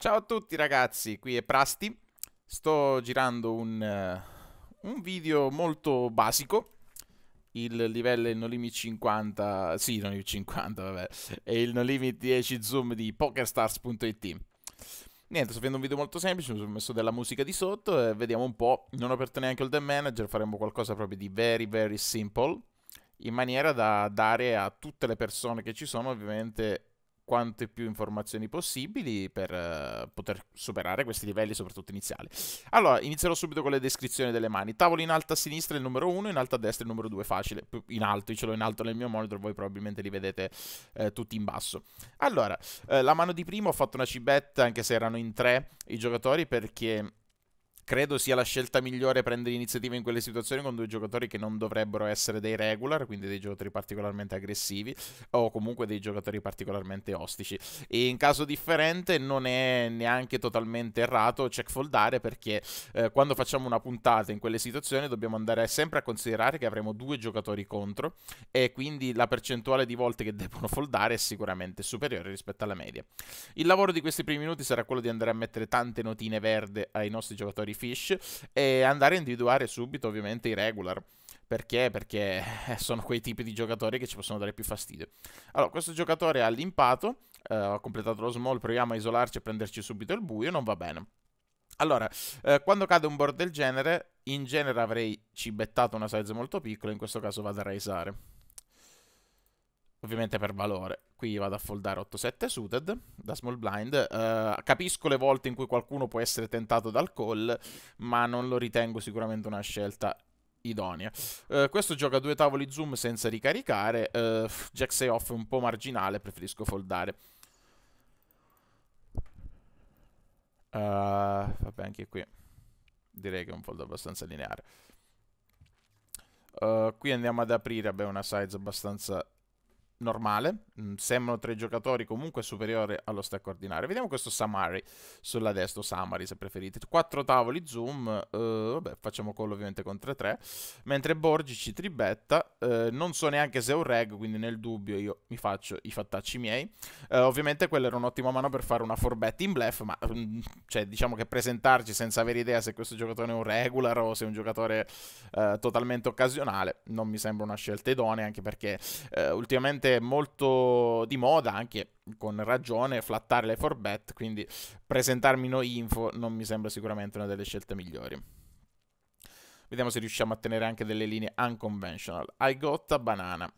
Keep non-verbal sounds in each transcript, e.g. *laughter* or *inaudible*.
Ciao a tutti ragazzi, qui è Prasti. Sto girando un, uh, un video molto basico. Il livello è il Limit 50, sì, No Limit 50, vabbè, e il No Limit 10 zoom di pokerstars.it. Niente, sto facendo un video molto semplice, mi sono messo della musica di sotto e vediamo un po'. Non ho aperto neanche il The Manager, faremo qualcosa proprio di very very simple, in maniera da dare a tutte le persone che ci sono ovviamente quante più informazioni possibili per uh, poter superare questi livelli, soprattutto iniziali. Allora, inizierò subito con le descrizioni delle mani. Tavolo in alto a sinistra il numero 1, in alto a destra il numero 2, facile. In alto, io ce l'ho in alto nel mio monitor, voi probabilmente li vedete eh, tutti in basso. Allora, eh, la mano di primo ho fatto una cibetta, anche se erano in tre i giocatori, perché Credo sia la scelta migliore prendere iniziativa in quelle situazioni con due giocatori che non dovrebbero essere dei regular, quindi dei giocatori particolarmente aggressivi o comunque dei giocatori particolarmente ostici. E in caso differente non è neanche totalmente errato checkfoldare perché eh, quando facciamo una puntata in quelle situazioni dobbiamo andare sempre a considerare che avremo due giocatori contro e quindi la percentuale di volte che devono foldare è sicuramente superiore rispetto alla media. Il lavoro di questi primi minuti sarà quello di andare a mettere tante notine verde ai nostri giocatori fish e andare a individuare subito ovviamente i regular. Perché? Perché eh, sono quei tipi di giocatori che ci possono dare più fastidio. Allora, questo giocatore ha l'impato, eh, ho completato lo small, proviamo a isolarci e prenderci subito il buio, non va bene. Allora, eh, quando cade un board del genere, in genere avrei cibettato una size molto piccola, in questo caso vado a raisare. Ovviamente per valore. Qui vado a foldare 8-7 suited da small blind. Uh, capisco le volte in cui qualcuno può essere tentato dal call, ma non lo ritengo sicuramente una scelta idonea. Uh, questo gioca due tavoli zoom senza ricaricare. Uh, jack 6 off è un po' marginale, preferisco foldare. Uh, vabbè, anche qui direi che è un fold abbastanza lineare. Uh, qui andiamo ad aprire, beh, una size abbastanza normale, mm, sembrano tre giocatori comunque superiore allo stack ordinario. Vediamo questo Samari sulla destra, Samari se preferite. Quattro tavoli zoom, eh, vabbè, facciamo collo ovviamente con 3-3, mentre Borgi ci tribetta, eh, non so neanche se è un reg, quindi nel dubbio io mi faccio i fattacci miei. Eh, ovviamente quella era un'ottima mano per fare una forbetta in blef, ma mm, cioè, diciamo che presentarci senza avere idea se questo giocatore è un regular o se è un giocatore eh, totalmente occasionale non mi sembra una scelta idonea, anche perché eh, ultimamente ultimamente è molto di moda, anche con ragione, flattare le forbet, quindi presentarmi no info non mi sembra sicuramente una delle scelte migliori. Vediamo se riusciamo a tenere anche delle linee unconventional. I got a banana.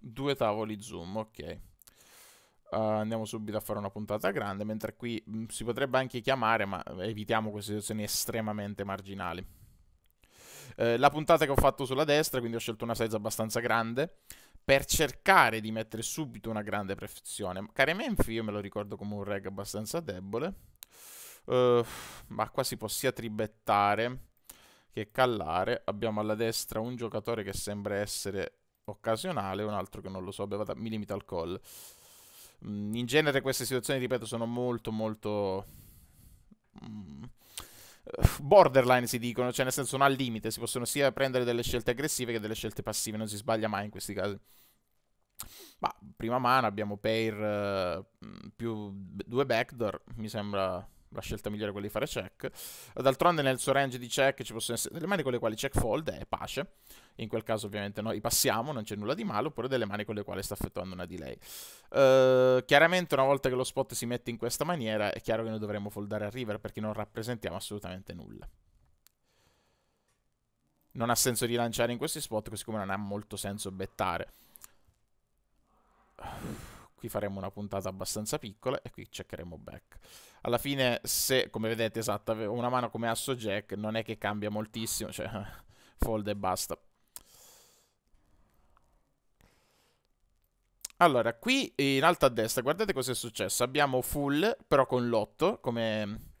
Due tavoli zoom, ok. Uh, andiamo subito a fare una puntata grande, mentre qui mh, mm, si potrebbe anche chiamare, ma evitiamo queste situazioni estremamente marginali. Eh, la puntata che ho fatto sulla destra, quindi ho scelto una size abbastanza grande per cercare di mettere subito una grande pressione. Care Menfi io me lo ricordo come un reg abbastanza debole, uh, ma qua si può sia tribettare che callare. Abbiamo alla destra un giocatore che sembra essere occasionale, un altro che non lo so, bevata, mi limita al call. Mm, in genere queste situazioni, ripeto, sono molto molto... Mm, borderline si dicono, cioè nel senso non al limite, si possono sia prendere delle scelte aggressive che delle scelte passive, non si sbaglia mai in questi casi. Ma prima mano abbiamo pair uh, più due backdoor, mi sembra la scelta migliore quella di fare check. D'altronde nel suo range di check ci possono essere delle mani con le quali check fold e eh, pace. In quel caso ovviamente noi passiamo, non c'è nulla di male, oppure delle mani con le quali sta effettuando una delay. Uh, chiaramente una volta che lo spot si mette in questa maniera è chiaro che noi dovremmo foldare a river perché non rappresentiamo assolutamente nulla. Non ha senso rilanciare in questi spot, così come non ha molto senso bettare qui faremo una puntata abbastanza piccola e qui cercheremo back. Alla fine, se come vedete, esatto, avevo una mano come asso jack, non è che cambia moltissimo, cioè *laughs* fold e basta. Allora, qui in alto a destra, guardate cosa è successo. Abbiamo full, però con lotto, come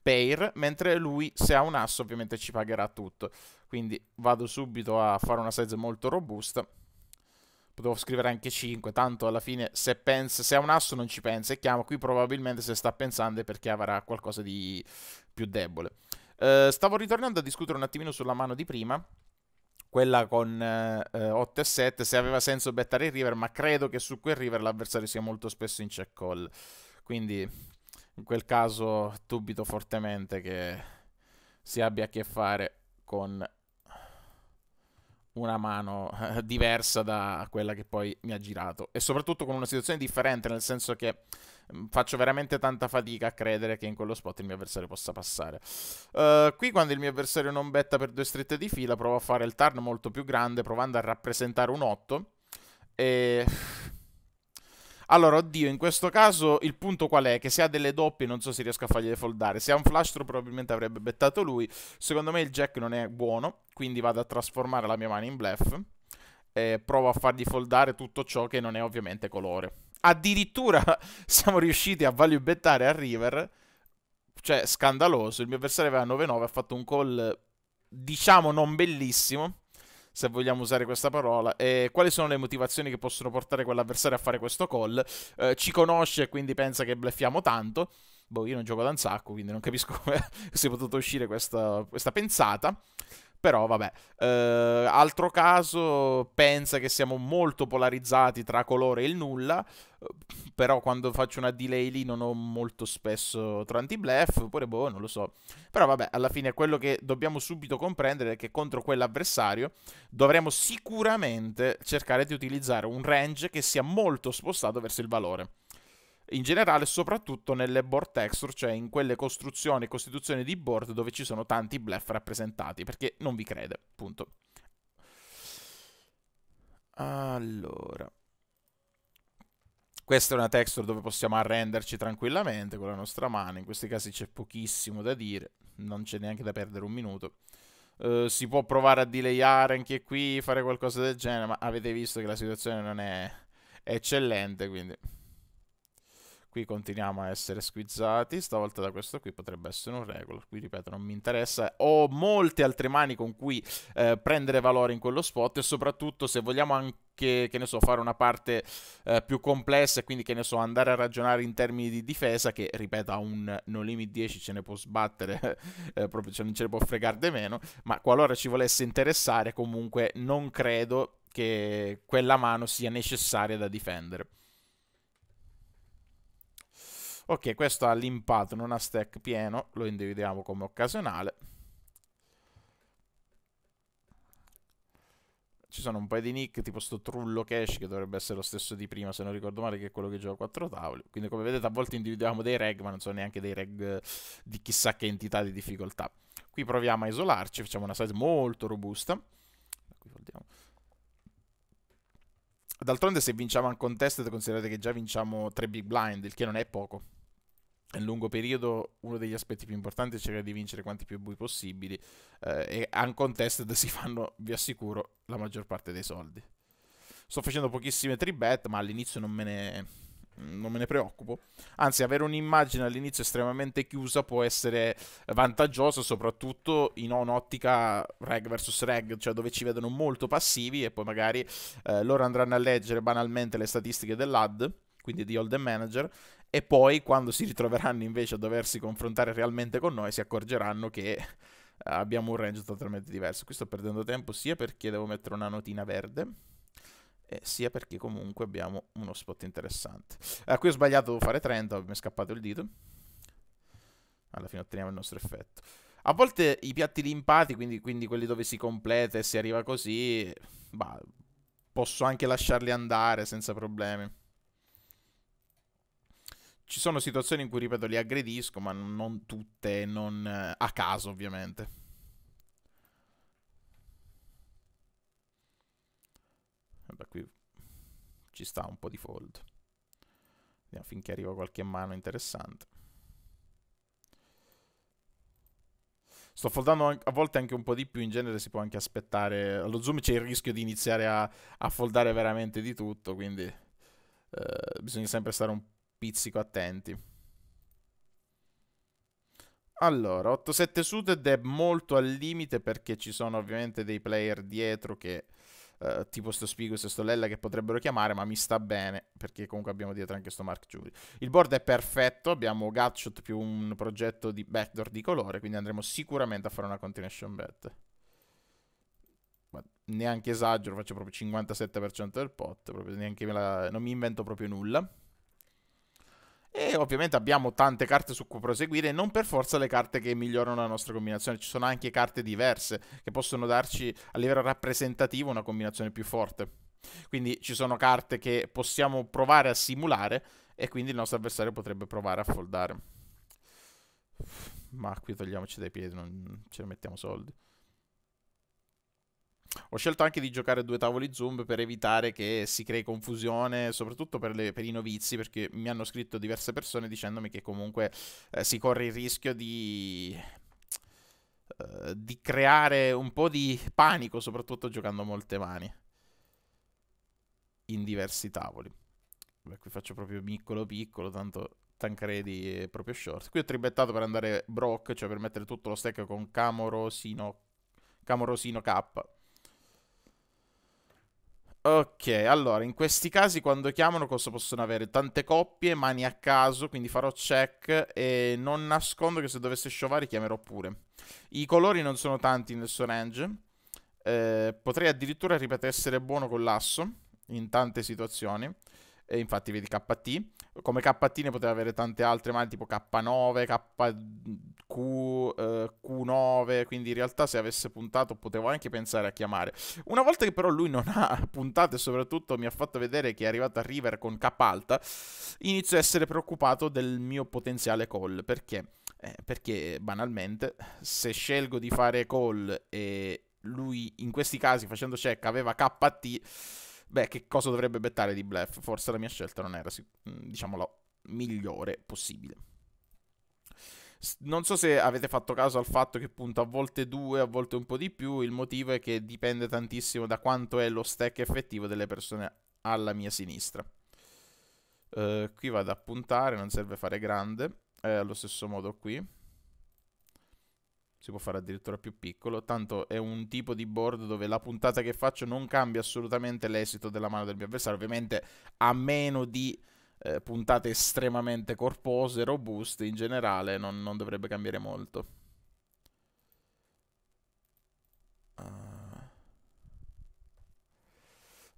pair, mentre lui se ha un asso ovviamente ci pagherà tutto. Quindi vado subito a fare una size molto robusta potevo scrivere anche 5, tanto alla fine se, pensa, se ha un asso non ci pensa e chiama, qui probabilmente se sta pensando è perché avrà qualcosa di più debole. Uh, stavo ritornando a discutere un attimino sulla mano di prima, quella con eh, 8 eh, e 7, se aveva senso bettare il river, ma credo che su quel river l'avversario sia molto spesso in check call. Quindi in quel caso dubito fortemente che si abbia a che fare con una mano eh, diversa da quella che poi mi ha girato e soprattutto con una situazione differente nel senso che mm, faccio veramente tanta fatica a credere che in quello spot il mio avversario possa passare uh, qui quando il mio avversario non betta per due strette di fila provo a fare il turn molto più grande provando a rappresentare un 8 e allora, oddio, in questo caso il punto qual è? Che se ha delle doppie non so se riesco a fargliele foldare. Se ha un flash, probabilmente avrebbe bettato lui. Secondo me il jack non è buono, quindi vado a trasformare la mia mano in bluff. E provo a fargli foldare tutto ciò che non è ovviamente colore. Addirittura *laughs* siamo riusciti a value bettare a river. Cioè, scandaloso. Il mio avversario aveva 9-9, ha fatto un call, diciamo, non bellissimo se vogliamo usare questa parola, e quali sono le motivazioni che possono portare quell'avversario a fare questo call. Eh, ci conosce e quindi pensa che bleffiamo tanto. Boh, io non gioco da un sacco, quindi non capisco *laughs* come sia potuto uscire questa, questa pensata. Però vabbè, eh, altro caso pensa che siamo molto polarizzati tra colore e il nulla, eh, però quando faccio una delay lì non ho molto spesso tanti blef, oppure boh, non lo so. Però vabbè, alla fine quello che dobbiamo subito comprendere è che contro quell'avversario dovremo sicuramente cercare di utilizzare un range che sia molto spostato verso il valore in generale, soprattutto nelle board texture, cioè in quelle costruzioni e costituzioni di board dove ci sono tanti bluff rappresentati, perché non vi crede, punto. Allora. Questa è una texture dove possiamo arrenderci tranquillamente con la nostra mano, in questi casi c'è pochissimo da dire, non c'è neanche da perdere un minuto. Uh, si può provare a delayare anche qui, fare qualcosa del genere, ma avete visto che la situazione non è eccellente, quindi... Qui continuiamo a essere squizzati, stavolta da questo qui potrebbe essere un regolo. qui ripeto non mi interessa, ho molte altre mani con cui eh, prendere valore in quello spot e soprattutto se vogliamo anche, che ne so, fare una parte eh, più complessa e quindi che ne so, andare a ragionare in termini di difesa che, ripeto, a un no limit 10 ce ne può sbattere, *laughs* eh, proprio cioè non ce ne può fregare di meno, ma qualora ci volesse interessare comunque non credo che quella mano sia necessaria da difendere. Ok, questo ha l'impatto, non ha stack pieno, lo individuiamo come occasionale. Ci sono un paio di nick, tipo sto Trullo Cash, che dovrebbe essere lo stesso di prima, se non ricordo male, che è quello che gioca a quattro tavoli. Quindi, come vedete, a volte individuiamo dei reg, ma non sono neanche dei reg eh, di chissà che entità di difficoltà. Qui proviamo a isolarci, facciamo una size molto robusta. D'altronde se vinciamo un contest considerate che già vinciamo 3 big blind, il che non è poco nel lungo periodo uno degli aspetti più importanti è cercare di vincere quanti più bui possibili eh, e un contested *laughs* si fanno, vi assicuro, la maggior parte dei soldi. Sto facendo pochissime tribet, ma all'inizio non me ne, non me ne preoccupo. Anzi, avere un'immagine all'inizio estremamente chiusa può essere vantaggiosa, soprattutto in un'ottica reg versus reg, cioè dove ci vedono molto passivi e poi magari eh, loro andranno a leggere banalmente le statistiche dell'AD quindi di Old Manager, e poi quando si ritroveranno invece a doversi confrontare realmente con noi si accorgeranno che eh, abbiamo un range totalmente diverso. Qui sto perdendo tempo sia perché devo mettere una notina verde, eh, sia perché comunque abbiamo uno spot interessante. Eh, qui ho sbagliato, devo fare 30, mi è scappato il dito. Alla fine otteniamo il nostro effetto. A volte i piatti limpati, quindi, quindi quelli dove si completa e si arriva così, bah, posso anche lasciarli andare senza problemi ci sono situazioni in cui, ripeto, li aggredisco, ma non tutte, non eh, a caso ovviamente. Vabbè, qui ci sta un po' di fold. Vediamo finché arriva qualche mano interessante. Sto foldando a volte anche un po' di più, in genere si può anche aspettare... Allo zoom c'è il rischio di iniziare a, a foldare veramente di tutto, quindi eh, bisogna sempre stare un po' pizzico attenti. Allora, 8-7 suited è molto al limite perché ci sono ovviamente dei player dietro che... Uh, tipo sto Spigus e sto Lella che potrebbero chiamare, ma mi sta bene perché comunque abbiamo dietro anche sto Mark Judy. Il board è perfetto, abbiamo Gatshot più un progetto di backdoor di colore, quindi andremo sicuramente a fare una continuation bet. Ma neanche esagero, faccio proprio 57% del pot, neanche la... non mi invento proprio nulla. E ovviamente abbiamo tante carte su cui proseguire, non per forza le carte che migliorano la nostra combinazione, ci sono anche carte diverse che possono darci a livello rappresentativo una combinazione più forte. Quindi ci sono carte che possiamo provare a simulare e quindi il nostro avversario potrebbe provare a foldare. Ma qui togliamoci dai piedi, non ce ne mettiamo soldi. Ho scelto anche di giocare due tavoli Zoom per evitare che si crei confusione, soprattutto per, le, per i novizi, perché mi hanno scritto diverse persone dicendomi che comunque eh, si corre il rischio di eh, di creare un po' di panico, soprattutto giocando molte mani in diversi tavoli. Beh, qui faccio proprio piccolo piccolo, tanto Tancredi è proprio short. Qui ho tribettato per andare Brock, cioè per mettere tutto lo stack con Camorosino, Camorosino K. Ok, allora, in questi casi quando chiamano cosa possono avere? Tante coppie, mani a caso, quindi farò check e non nascondo che se dovesse sciovare chiamerò pure. I colori non sono tanti nel suo range. Eh, potrei addirittura ripetere essere buono con l'asso in tante situazioni. E infatti vedi KT. Come KT ne poteva avere tante altre mani, tipo K9, KQ, eh, Q9. Quindi in realtà se avesse puntato potevo anche pensare a chiamare. Una volta che però lui non ha *laughs* puntato e soprattutto mi ha fatto vedere che è arrivato a River con K alta, inizio a essere preoccupato del mio potenziale call. Perché? Eh, perché banalmente se scelgo di fare call e lui in questi casi facendo check aveva KT beh, che cosa dovrebbe bettare di Bleff? Forse la mia scelta non era, mm, diciamo, la migliore possibile. Non so se avete fatto caso al fatto che punta a volte due, a volte un po' di più, il motivo è che dipende tantissimo da quanto è lo stack effettivo delle persone alla mia sinistra. Uh, qui vado a puntare, non serve fare grande, eh, allo stesso modo qui si può fare addirittura più piccolo, tanto è un tipo di board dove la puntata che faccio non cambia assolutamente l'esito della mano del mio avversario, ovviamente a meno di eh, puntate estremamente corpose, robuste in generale, non, non dovrebbe cambiare molto.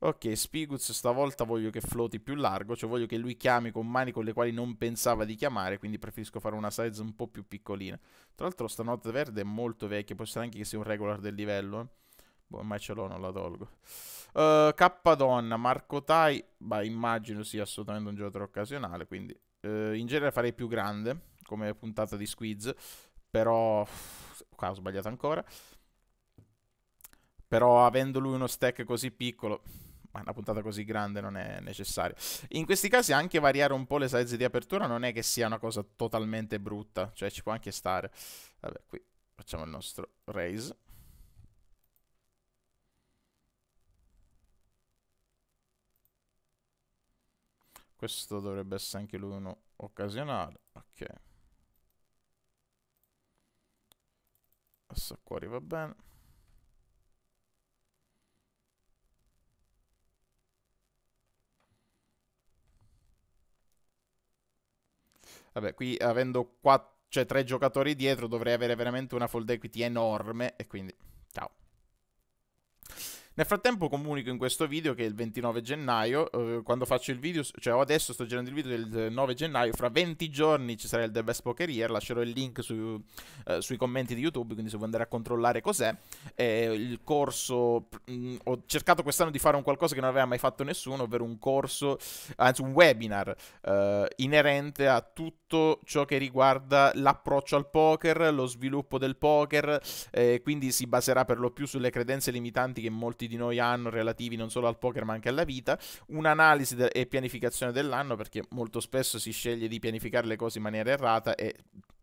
Ok, Spiguz stavolta voglio che floti più largo, cioè voglio che lui chiami con mani con le quali non pensava di chiamare, quindi preferisco fare una size un po' più piccolina. Tra l'altro sta notte verde è molto vecchia, può essere anche che sia un regular del livello. Eh. Boh, ormai ce l'ho, non la tolgo. Uh, K-Donna, Marco Tai, beh, immagino sia assolutamente un giocatore occasionale, quindi uh, in genere farei più grande, come puntata di squeeze, però... qua ho sbagliato ancora. Però avendo lui uno stack così piccolo ma una puntata così grande non è necessaria. In questi casi anche variare un po' le size di apertura non è che sia una cosa totalmente brutta, cioè ci può anche stare. Vabbè, qui facciamo il nostro raise. Questo dovrebbe essere anche lui uno occasionale. Ok. Questo qua arriva bene. Vabbè, qui avendo 4, cioè 3 giocatori dietro dovrei avere veramente una fold equity enorme e quindi ciao. Nel frattempo comunico in questo video che il 29 gennaio, eh, quando faccio il video, cioè adesso sto girando il video del 9 eh, gennaio, fra 20 giorni ci sarà il The Best Poker Year, lascerò il link su, eh, sui commenti di YouTube, quindi se vuoi andare a controllare cos'è. Eh, il corso, mh, mm, ho cercato quest'anno di fare un qualcosa che non aveva mai fatto nessuno, ovvero un corso, anzi un webinar eh, inerente a tutto ciò che riguarda l'approccio al poker, lo sviluppo del poker, eh, quindi si baserà per lo più sulle credenze limitanti che molti di noi hanno relativi non solo al poker ma anche alla vita, un'analisi de- e pianificazione dell'anno perché molto spesso si sceglie di pianificare le cose in maniera errata e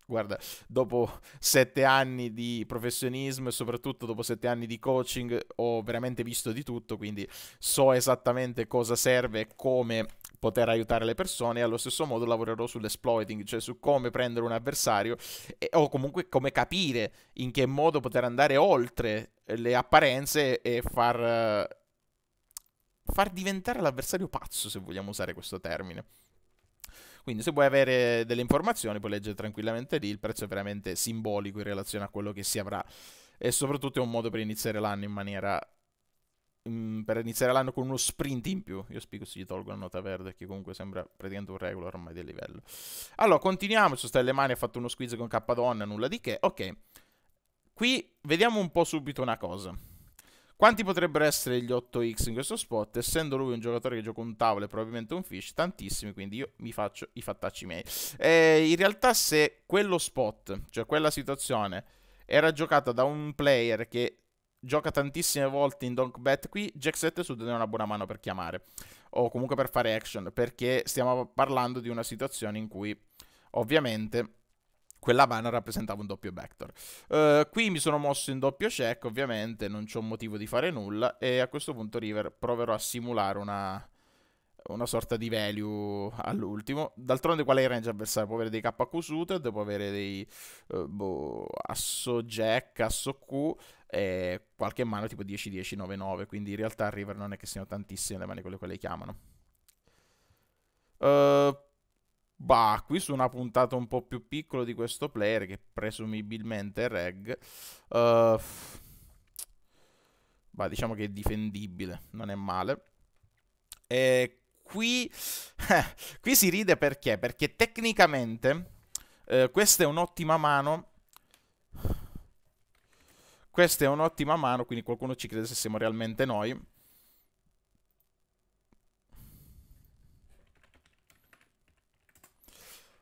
guarda, dopo sette anni di professionismo e soprattutto dopo sette anni di coaching ho veramente visto di tutto, quindi so esattamente cosa serve e come poter aiutare le persone e allo stesso modo lavorerò sull'exploiting, cioè su come prendere un avversario e, o comunque come capire in che modo poter andare oltre le apparenze e far, far diventare l'avversario pazzo, se vogliamo usare questo termine. Quindi se vuoi avere delle informazioni puoi leggere tranquillamente lì, il prezzo è veramente simbolico in relazione a quello che si avrà e soprattutto è un modo per iniziare l'anno in maniera mm, per iniziare l'anno con uno sprint in più io spiego se gli tolgo la nota verde che comunque sembra praticamente un regolo ormai del livello allora continuiamo su Stelle Mani ha fatto uno squeeze con K donna nulla di che ok qui vediamo un po' subito una cosa quanti potrebbero essere gli 8x in questo spot? Essendo lui un giocatore che gioca un tavolo e probabilmente un fish, tantissimi, quindi io mi faccio i fattacci miei. Eh, in realtà se quello spot, cioè quella situazione, era giocata da un player che gioca tantissime volte in donk bet qui, Jack 7 Sud non è una buona mano per chiamare, o comunque per fare action, perché stiamo parlando di una situazione in cui ovviamente quella mano rappresentava un doppio backdoor. Uh, eh, qui mi sono mosso in doppio check, ovviamente non c'è un motivo di fare nulla e a questo punto River proverò a simulare una, una sorta di value all'ultimo. D'altronde qual è il range avversario? Può avere dei KQ suited, può avere dei uh, boh, asso jack, asso Q e qualche mano tipo 10, 10, 9, 9. Quindi in realtà River non è che siano tantissime le mani quelle che le chiamano. Uh, Bah, qui su una puntata un po' più piccola di questo player, che presumibilmente è reg. Uh, bah, diciamo che è difendibile, non è male. E qui, eh, qui si ride perché? Perché tecnicamente eh, questa è un'ottima mano. Questa è un'ottima mano, quindi qualcuno ci crede se siamo realmente noi.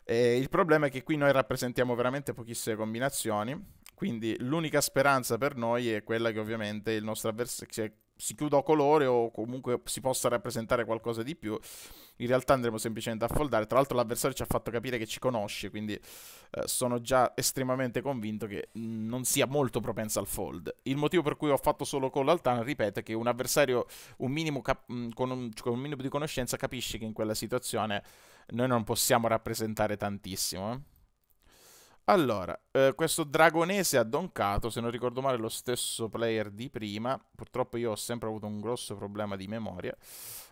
E il problema è che qui noi rappresentiamo veramente pochissime combinazioni, quindi l'unica speranza per noi è quella che ovviamente il nostro avversario si chiuda colore o comunque si possa rappresentare qualcosa di più. In realtà andremo semplicemente a foldare. Tra l'altro l'avversario ci ha fatto capire che ci conosce, quindi eh, sono già estremamente convinto che non sia molto propenso al fold. Il motivo per cui ho fatto solo call al Tan, ripeto, è che un avversario un mm, con, un, con un minimo di conoscenza capisce che in quella situazione noi non possiamo rappresentare tantissimo. Eh. Allora, eh, questo dragonese ha doncato, se non ricordo male lo stesso player di prima, purtroppo io ho sempre avuto un grosso problema di memoria,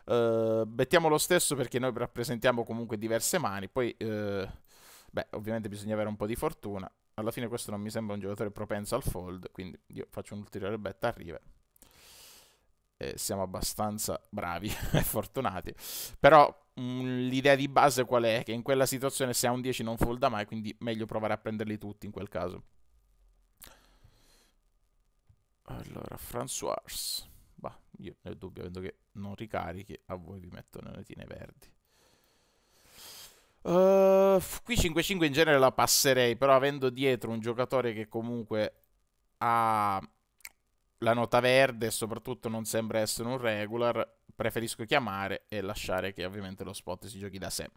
eh, mettiamo lo stesso perché noi rappresentiamo comunque diverse mani, poi, eh, beh, ovviamente bisogna avere un po' di fortuna, alla fine questo non mi sembra un giocatore propenso al fold, quindi io faccio un'ulteriore betta a river eh, siamo abbastanza bravi *laughs* e fortunati. Però mh, mm, l'idea di base qual è? Che in quella situazione se ha un 10 non folda mai, quindi meglio provare a prenderli tutti in quel caso. Allora, François. Bah, io nel dubbio, vedo che non ricarichi, a voi vi metto le notine verdi. Uh, qui 5-5 in genere la passerei, però avendo dietro un giocatore che comunque ha la nota verde soprattutto non sembra essere un regular, preferisco chiamare e lasciare che ovviamente lo spot si giochi da sé.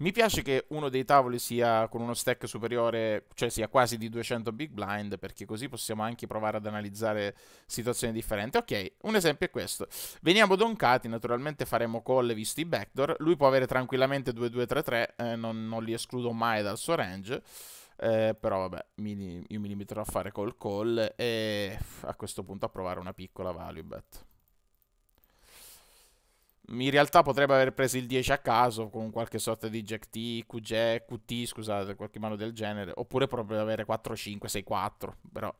Mi piace che uno dei tavoli sia con uno stack superiore, cioè sia quasi di 200 big blind, perché così possiamo anche provare ad analizzare situazioni differenti. Ok, un esempio è questo. Veniamo doncati, naturalmente faremo call visto i backdoor, lui può avere tranquillamente 2-2-3-3, eh, non, non li escludo mai dal suo range. Eh, però vabbè, mi, io mi limiterò a fare col call e a questo punto a provare una piccola value bet. In realtà potrebbe aver preso il 10 a caso con qualche sorta di jack T, QG, QT, scusate, qualche mano del genere, oppure proprio avere 4, 5, 6, 4, però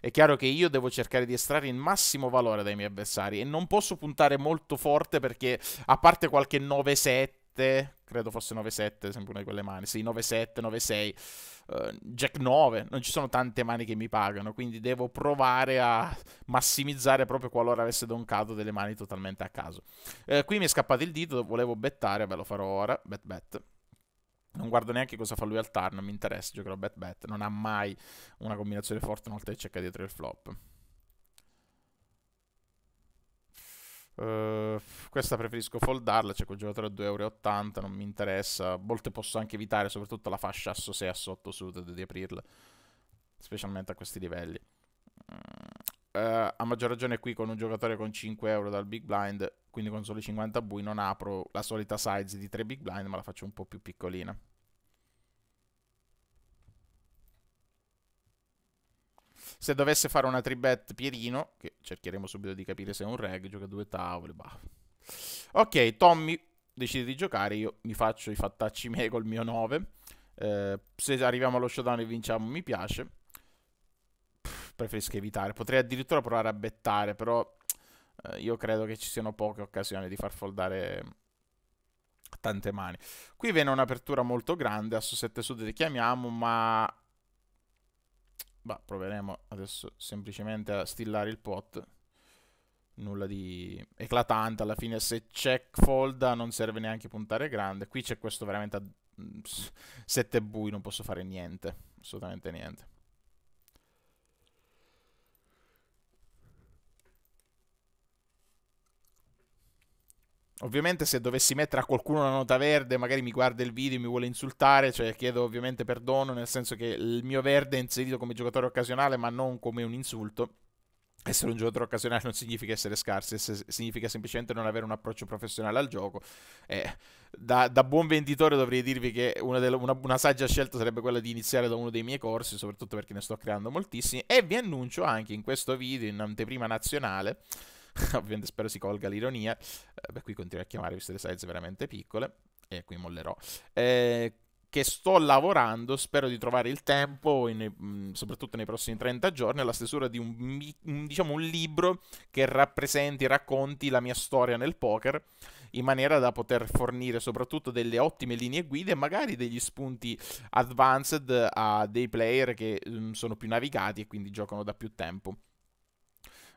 è chiaro che io devo cercare di estrarre il massimo valore dai miei avversari e non posso puntare molto forte perché a parte qualche 9-7, credo fosse 9-7, sempre una di quelle mani, sì, 9-7, 9-6 uh, Jack 9, non ci sono tante mani che mi pagano, quindi devo provare a massimizzare proprio qualora avesse doncato delle mani totalmente a caso. Uh, qui mi è scappato il dito, volevo bettare, beh lo farò ora, bet bet. Non guardo neanche cosa fa lui al turn, non mi interessa, giocherò bet bet, non ha mai una combinazione forte una volta che cerca dietro il flop. Uh, questa preferisco foldarla, c'è cioè quel giocatore a 2,80€. non mi interessa. A volte posso anche evitare, soprattutto la fascia asso 6 asso 8 sud, di aprirla. Specialmente a questi livelli. Uh, a maggior ragione qui con un giocatore con 5 euro dal big blind, quindi con soli 50 bui non apro la solita size di 3 big blind, ma la faccio un po' più piccolina. Se dovesse fare una tribet Pierino, che cercheremo subito di capire se è un reg, gioca due tavole, bah. Ok, Tommy decide di giocare, io mi faccio i fattacci miei col mio 9. Eh, se arriviamo allo showdown e vinciamo mi piace. preferisco evitare, potrei addirittura provare a bettare, però eh, io credo che ci siano poche occasioni di far foldare tante mani. Qui viene un'apertura molto grande, asso 7 sud richiamiamo, ma bah, proveremo adesso semplicemente a stillare il pot nulla di eclatante alla fine se c'è folda non serve neanche puntare grande qui c'è questo veramente a mm, sette bui non posso fare niente assolutamente niente Ovviamente se dovessi mettere a qualcuno una nota verde, magari mi guarda il video e mi vuole insultare, cioè chiedo ovviamente perdono, nel senso che il mio verde è inserito come giocatore occasionale, ma non come un insulto. Essere un giocatore occasionale non significa essere scarsi, significa semplicemente non avere un approccio professionale al gioco. Eh, da, da, buon venditore dovrei dirvi che una, delle, una, una saggia scelta sarebbe quella di iniziare da uno dei miei corsi, soprattutto perché ne sto creando moltissimi. E vi annuncio anche in questo video, in anteprima nazionale, *laughs* ovviamente spero si colga l'ironia, eh, beh qui continuo a chiamare visto le size veramente piccole, e qui mollerò. Eh, che sto lavorando, spero di trovare il tempo, in, mm, soprattutto nei prossimi 30 giorni, alla stesura di un, diciamo, un libro che rappresenti, racconti la mia storia nel poker, in maniera da poter fornire soprattutto delle ottime linee guida e magari degli spunti advanced a dei player che mm, sono più navigati e quindi giocano da più tempo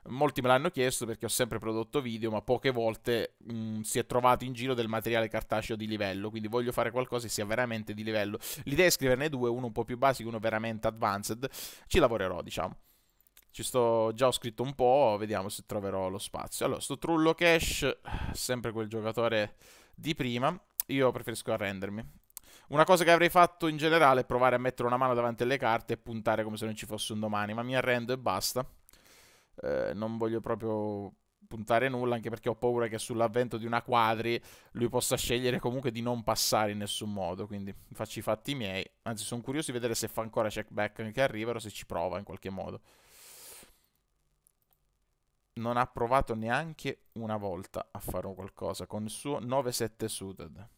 molti me l'hanno chiesto perché ho sempre prodotto video, ma poche volte mh, mm, si è trovato in giro del materiale cartaceo di livello, quindi voglio fare qualcosa che sia veramente di livello. L'idea è scriverne due, uno un po' più basico, uno veramente advanced, ci lavorerò diciamo. Ci sto già ho scritto un po', vediamo se troverò lo spazio. Allora, sto Trullo Cash, sempre quel giocatore di prima, io preferisco arrendermi. Una cosa che avrei fatto in generale è provare a mettere una mano davanti alle carte e puntare come se non ci fosse un domani, ma mi arrendo e basta. Eh, non voglio proprio puntare nulla, anche perché ho paura che sull'avvento di una quadri lui possa scegliere comunque di non passare in nessun modo, quindi faccio i fatti miei. Anzi, sono curioso di vedere se fa ancora check back anche a River o se ci prova in qualche modo. Non ha provato neanche una volta a fare qualcosa con il suo 9-7 suited.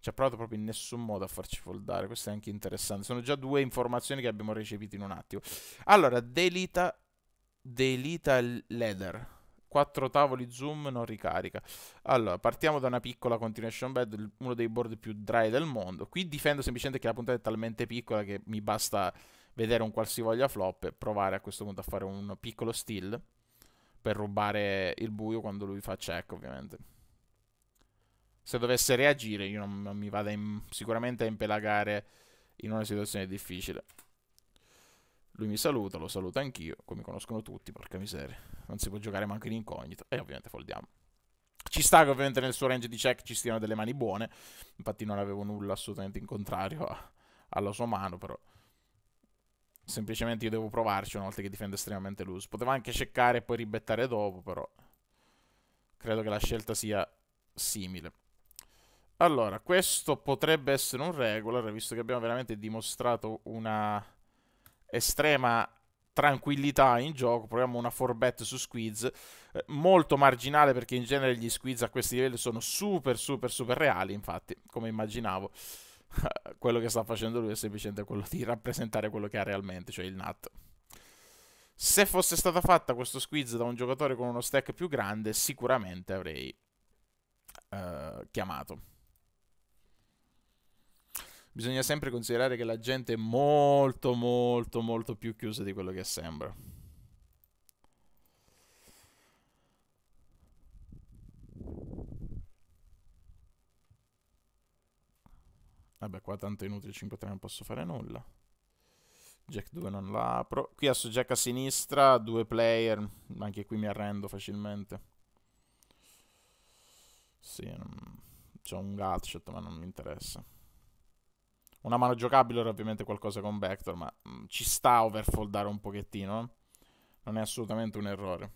Ci ha provato proprio in nessun modo a farci foldare. Questo è anche interessante. Sono già due informazioni che abbiamo ricevuto in un attimo. Allora, Delita Delita Leather. 4 tavoli zoom non ricarica. Allora, partiamo da una piccola continuation bed, uno dei board più dry del mondo. Qui difendo semplicemente che la puntata è talmente piccola che mi basta vedere un qualsivoglia flop e provare a questo punto a fare un piccolo steal per rubare il buio quando lui fa check, ovviamente. Se dovesse reagire, io non, non mi vado in, sicuramente a impelagare in una situazione difficile. Lui mi saluta, lo saluta anch'io. come mi conoscono tutti, porca miseria. Non si può giocare manco in incognito. E ovviamente foldiamo. Ci sta che ovviamente nel suo range di check ci stiano delle mani buone. Infatti non avevo nulla assolutamente in contrario a, alla sua mano, però... Semplicemente io devo provarci una volta che difende estremamente loose. Poteva anche checkare e poi ribettare dopo, però... Credo che la scelta sia simile. Allora, questo potrebbe essere un regular, visto che abbiamo veramente dimostrato una estrema tranquillità in gioco, proviamo una forbet su squiz, eh, molto marginale perché in genere gli squiz a questi livelli sono super super super reali, infatti, come immaginavo, *laughs* quello che sta facendo lui è semplicemente quello di rappresentare quello che ha realmente, cioè il NAT. Se fosse stata fatta questo squiz da un giocatore con uno stack più grande, sicuramente avrei eh, chiamato bisogna sempre considerare che la gente è molto, molto, molto più chiusa di quello che sembra. Vabbè, qua tanto è inutile, 5-3 non posso fare nulla. Jack 2 non l'apro. Qui asso Jack a sinistra, due player, anche qui mi arrendo facilmente. Sì, non... c'ho un gatshot ma non mi interessa. Una mano giocabile era ovviamente qualcosa con Vector, ma mh, mm, ci sta overfoldare un pochettino. Non è assolutamente un errore.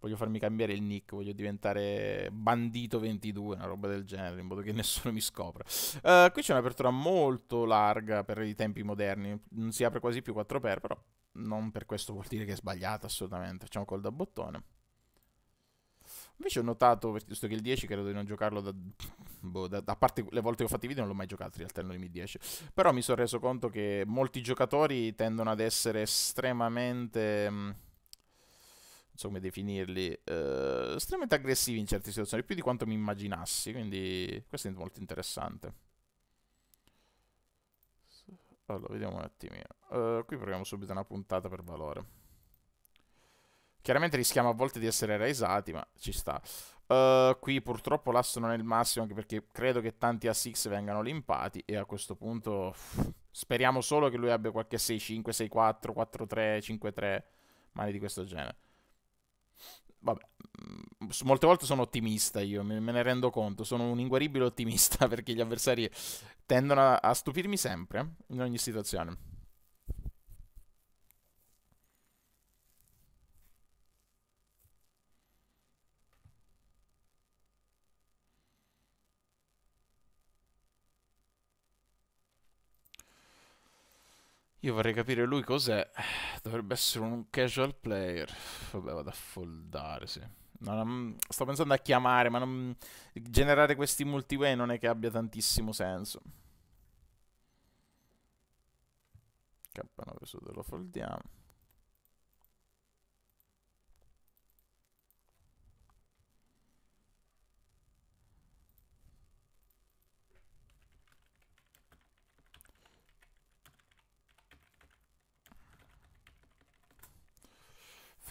Voglio farmi cambiare il nick, voglio diventare Bandito22, una roba del genere, in modo che *laughs* nessuno mi scopra. Uh, qui c'è un'apertura molto larga per i tempi moderni, non si apre quasi più 4x, però non per questo vuol dire che è sbagliata assolutamente. Facciamo col da bottone. Invece ho notato, visto che il 10 credo di non giocarlo da, boh, da, da parte le volte che ho fatto i video non l'ho mai giocato in realtà il Noemi 10, però mi sono reso conto che molti giocatori tendono ad essere estremamente... Mm, non so come definirli, eh, estremamente aggressivi in certe situazioni, più di quanto mi immaginassi, quindi questo è molto interessante. Allora, vediamo un attimino. Uh, qui proviamo subito una puntata per valore. Chiaramente rischiamo a volte di essere raisati, ma ci sta. Uh, qui purtroppo l'asso non è il massimo, anche perché credo che tanti A6 vengano limpati e a questo punto pff, speriamo solo che lui abbia qualche 6-5, 6-4, 4-3, 5-3, mani di questo genere. Vabbè, mm, molte volte sono ottimista io, me ne rendo conto, sono un inguaribile ottimista *laughs* perché gli avversari tendono a stupirmi sempre, eh, in ogni situazione. Io vorrei capire lui cos'è. Dovrebbe essere un casual player. Vabbè, vado a foldare, sì. Non, sto pensando a chiamare, ma non, generare questi multiway non è che abbia tantissimo senso. K9 sotto lo foldiamo.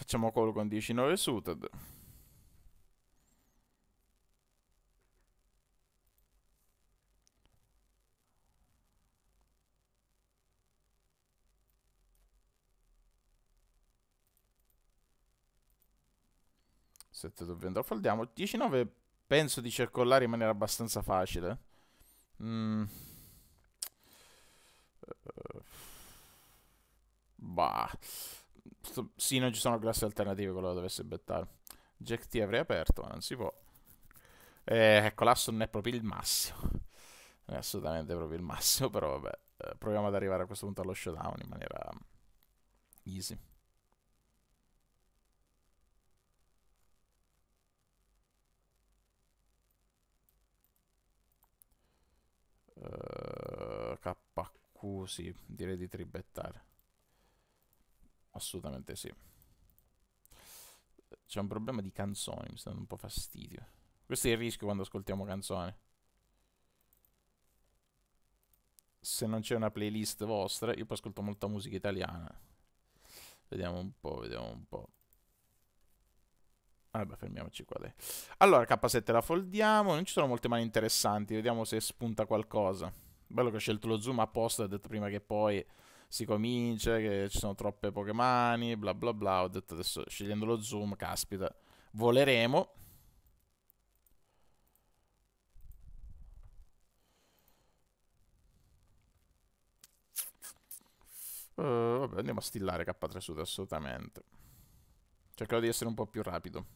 Facciamo call con 19 suited. Sette dobbiamo foldiamo. 19 penso di circolare in maniera abbastanza facile. Mm. Eh, bah sì, non ci sono classi alternative quello dovesse bettare. Jack T avrei aperto, ma non si può. Eh, ecco, l'asso non è proprio il massimo. Non è assolutamente proprio il massimo, *laughs* però vabbè. Eh, proviamo ad arrivare a questo punto allo showdown in maniera mm, easy. Uh, eh, KQ, sì, direi di tribettare. Assolutamente sì. C'è un problema di canzoni, mi sta dando un po' fastidio. Questo è il rischio quando ascoltiamo canzoni. Se non c'è una playlist vostra, io poi ascolto molta musica italiana. Vediamo un po', vediamo un po'. Vabbè, fermiamoci qua. Dai. Allora, K7 la foldiamo. Non ci sono molte mani interessanti. Vediamo se spunta qualcosa. Bello che ho scelto lo zoom apposta. Ho detto prima che poi si comincia, che ci sono troppe Pokémon, bla bla bla. Ho detto adesso scegliendo lo zoom, caspita, voleremo. Uh, vabbè, andiamo a stillare K3 Sud assolutamente. Cercherò di essere un po' più rapido.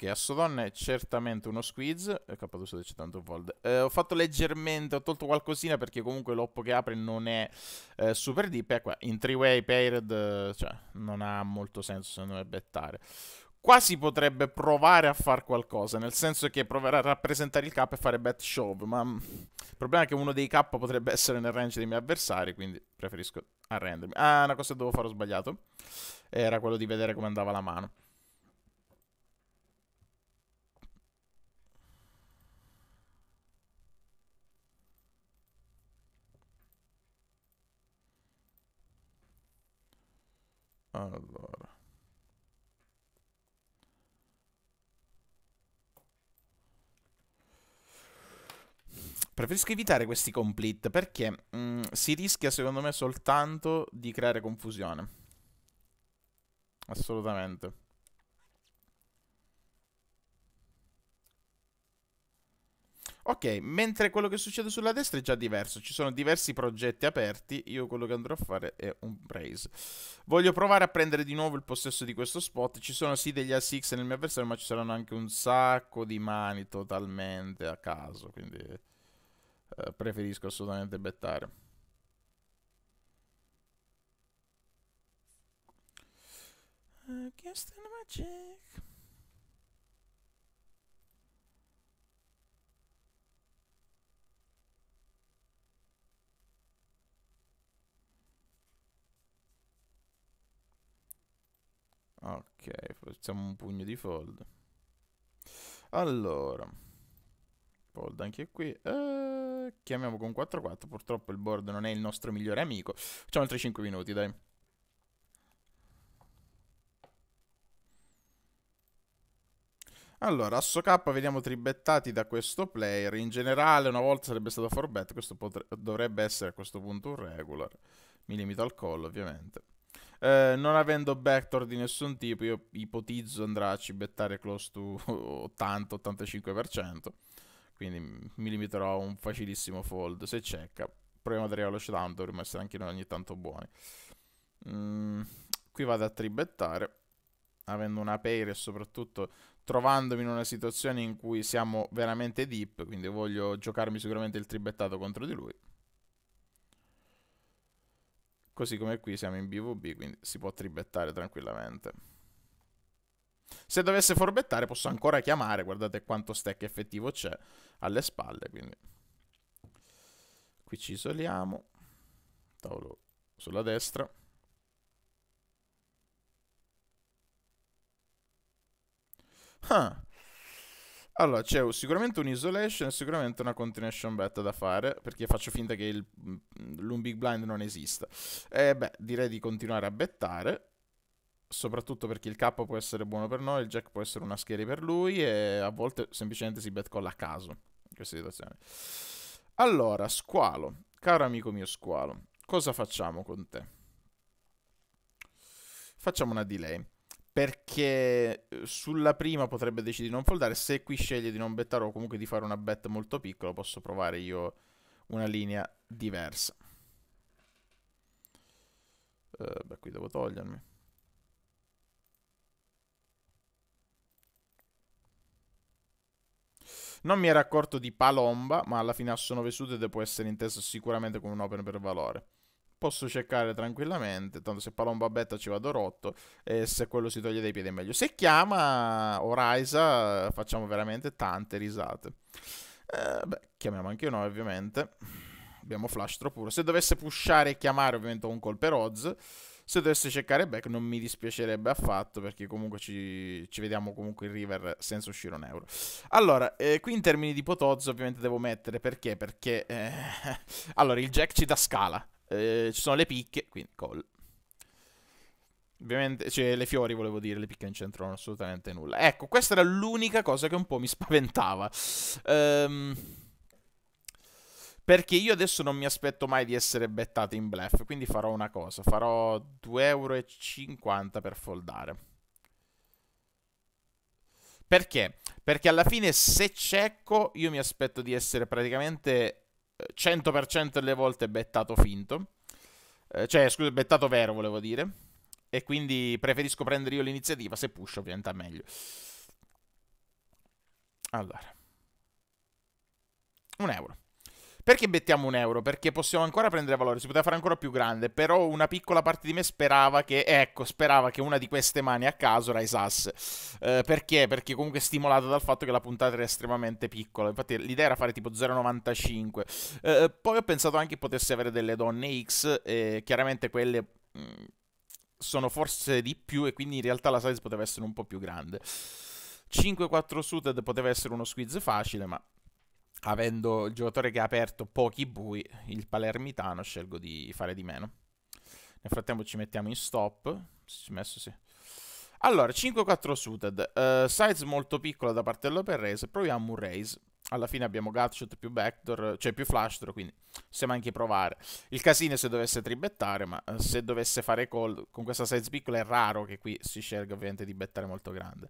Ok, Assodon è certamente uno squeeze. K270 volt. Eh, ho fatto leggermente, ho tolto qualcosina perché comunque l'oppo che apre non è eh, super deep. E ecco, qua in 3-way paired, eh, cioè, non ha molto senso se non è bettare. Qua si potrebbe provare a fare qualcosa, nel senso che proverà a rappresentare il K e fare bet shove, ma il problema è che uno dei K potrebbe essere nel range dei miei avversari, quindi preferisco arrendermi. Ah, una cosa che dovevo fare ho sbagliato, era quello di vedere come andava la mano. Allora. Preferisco evitare questi complete perché mh, mm, si rischia secondo me soltanto di creare confusione. Assolutamente. Ok, mentre quello che succede sulla destra è già diverso, ci sono diversi progetti aperti, io quello che andrò a fare è un praise. Voglio provare a prendere di nuovo il possesso di questo spot, ci sono sì degli ASX nel mio avversario, ma ci saranno anche un sacco di mani totalmente a caso, quindi eh, preferisco assolutamente bettare. Against eh, the magic. Ok, facciamo un pugno di fold. Allora, fold anche qui. Eh, chiamiamo con 4-4. Purtroppo il board non è il nostro migliore amico. Facciamo altri 5 minuti, dai. Allora, Asso K vediamo tribettati da questo player. In generale, una volta sarebbe stato 4 bet. Questo dovrebbe essere a questo punto un regular. Mi limito al collo, ovviamente. Eh, non avendo backdoor di nessun tipo, io ipotizzo andrà a cibettare close to 80-85%. Quindi mi limiterò a un facilissimo fold. Se checka, proviamo ad arrivare allo shutdown. Dovremmo essere anche noi ogni tanto buoni. Mm, qui vado a tribettare. Avendo una pair e soprattutto trovandomi in una situazione in cui siamo veramente deep. Quindi voglio giocarmi sicuramente il tribettato contro di lui. Così come qui siamo in BVB, quindi si può tribettare tranquillamente. Se dovesse forbettare posso ancora chiamare, guardate quanto stack effettivo c'è alle spalle, quindi... Qui ci isoliamo. Tavolo sulla destra. Ah, allora, c'è sicuramente un isolation e sicuramente una continuation bet da fare, perché faccio finta che il, mhmm, l'Umbig Blind non esista. E beh, direi di continuare a bettare, soprattutto perché il K può essere buono per noi, il Jack può essere una scary per lui, e a volte semplicemente si bet call a caso, in queste situazioni. Allora, squalo, caro amico mio squalo, cosa facciamo con te? Facciamo una delay perché eh, sulla prima potrebbe decidere di non foldare. Se qui sceglie di non bettare o comunque di fare una bet molto piccola, posso provare io una linea diversa. Uh, beh, qui devo togliermi. Non mi era accorto di Palomba, ma alla fine asso 9 sud può essere inteso sicuramente come un open per valore posso cercare tranquillamente, tanto se parla un babbetta ci vado rotto e se quello si toglie dai piedi è meglio. Se chiama o facciamo veramente tante risate. Eh, beh, chiamiamo anche noi ovviamente. Abbiamo flash troppo puro. Se dovesse pushare e chiamare ovviamente ho un call per Oz. Se dovesse cercare back non mi dispiacerebbe affatto perché comunque ci, ci vediamo comunque in river senza uscire un euro. Allora, eh, qui in termini di potozzo ovviamente devo mettere perché? Perché... Eh, *laughs* allora, il jack ci dà scala eh, ci sono le picche, quindi call. Ovviamente, cioè, le fiori volevo dire, le picche non c'entrano assolutamente nulla. Ecco, questa era l'unica cosa che un po' mi *laughs* spaventava. Ehm... Perché io adesso non mi aspetto mai di essere bettato in bluff, quindi farò una cosa, farò 2,50€ per foldare. Perché? Perché alla fine se cecco io mi aspetto di essere praticamente 100% delle volte bettato finto. Eh, cioè, scusa, bettato vero, volevo dire. E quindi preferisco prendere io l'iniziativa. Se push, ovviamente, è meglio. Allora. Un euro. Perché mettiamo un euro? Perché possiamo ancora prendere valore, si poteva fare ancora più grande, però una piccola parte di me sperava che, ecco, sperava che una di queste mani a caso risasse. Eh, perché? Perché comunque stimolata dal fatto che la puntata era estremamente piccola, infatti l'idea era fare tipo 0,95. Eh, poi ho pensato anche che potesse avere delle donne X, eh, chiaramente quelle... Mh, mm, sono forse di più e quindi in realtà la size poteva essere un po' più grande. 5-4 suited poteva essere uno squeeze facile, ma avendo il giocatore che ha aperto pochi bui, il palermitano, scelgo di fare di meno. Nel frattempo ci mettiamo in stop. Si è messo, sì. Allora, 5-4 suited. Uh, size molto piccola da parte dell'open race. Proviamo un raise. Alla fine abbiamo gutshot più backdoor, cioè più flashdoor, quindi possiamo anche provare. Il casino è se dovesse tribettare, ma eh, se dovesse fare call con questa size piccola è raro che qui si scelga ovviamente di bettare molto grande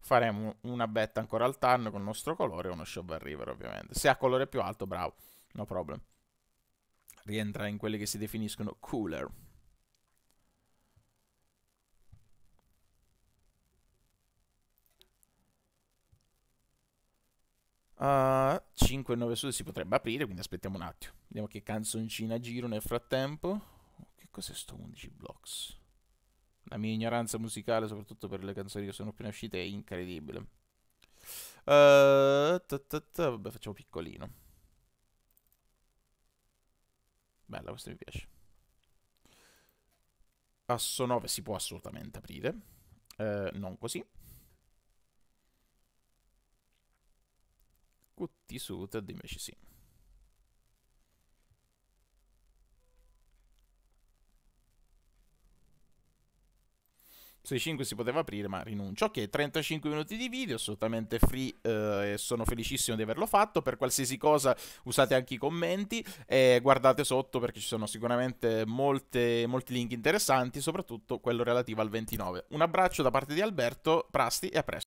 faremo una betta ancora al turn con il nostro colore e uno showbell river ovviamente. Se ha colore più alto, bravo, no problem. Rientra in quelli che si definiscono cooler. Uh, 5 e 9 sud si potrebbe aprire, quindi aspettiamo un attimo. Vediamo che canzoncina giro nel frattempo. Che cos'è sto 11 blocks? La mia ignoranza musicale, soprattutto per le canzoni che sono appena uscite, è incredibile. Eh, vabbè, facciamo piccolino. Bella, questa mi piace. Asso 9 si può assolutamente aprire. Uh, non così. suited invece sì. 5 si poteva aprire, ma rinuncio. Ok, 35 minuti di video, assolutamente free eh, e sono felicissimo di averlo fatto. Per qualsiasi cosa usate anche i commenti e guardate sotto perché ci sono sicuramente molte, molti link interessanti, soprattutto quello relativo al 29. Un abbraccio da parte di Alberto Prasti e a presto.